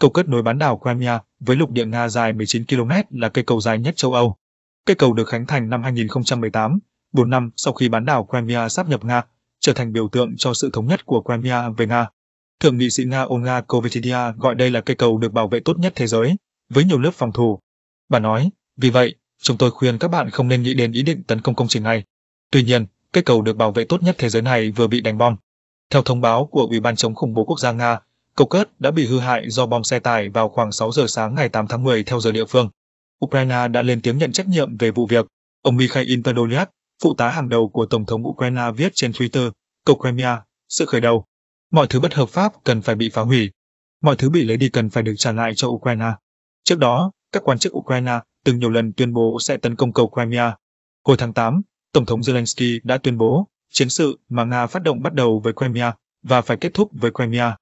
Cầu kết nối bán đảo Crimea với lục địa Nga dài 19 km là cây cầu dài nhất châu Âu. Cây cầu được khánh thành năm 2018, 4 năm sau khi bán đảo Crimea sáp nhập Nga, trở thành biểu tượng cho sự thống nhất của Crimea về Nga. Thượng nghị sĩ Nga Olga Kovetidya gọi đây là cây cầu được bảo vệ tốt nhất thế giới, với nhiều lớp phòng thủ. Bà nói, vì vậy, chúng tôi khuyên các bạn không nên nghĩ đến ý định tấn công công trình này. Tuy nhiên, cây cầu được bảo vệ tốt nhất thế giới này vừa bị đánh bom. Theo thông báo của Ủy ban chống khủng bố quốc gia Nga, Cầu cất đã bị hư hại do bom xe tải vào khoảng 6 giờ sáng ngày 8 tháng 10 theo giờ địa phương. Ukraine đã lên tiếng nhận trách nhiệm về vụ việc. Ông Mikhail Podolyak, phụ tá hàng đầu của Tổng thống Ukraine viết trên Twitter, cầu Crimea, sự khởi đầu. Mọi thứ bất hợp pháp cần phải bị phá hủy. Mọi thứ bị lấy đi cần phải được trả lại cho Ukraine. Trước đó, các quan chức Ukraine từng nhiều lần tuyên bố sẽ tấn công cầu Crimea. Hồi tháng 8, Tổng thống Zelensky đã tuyên bố chiến sự mà Nga phát động bắt đầu với Crimea và phải kết thúc với Crimea.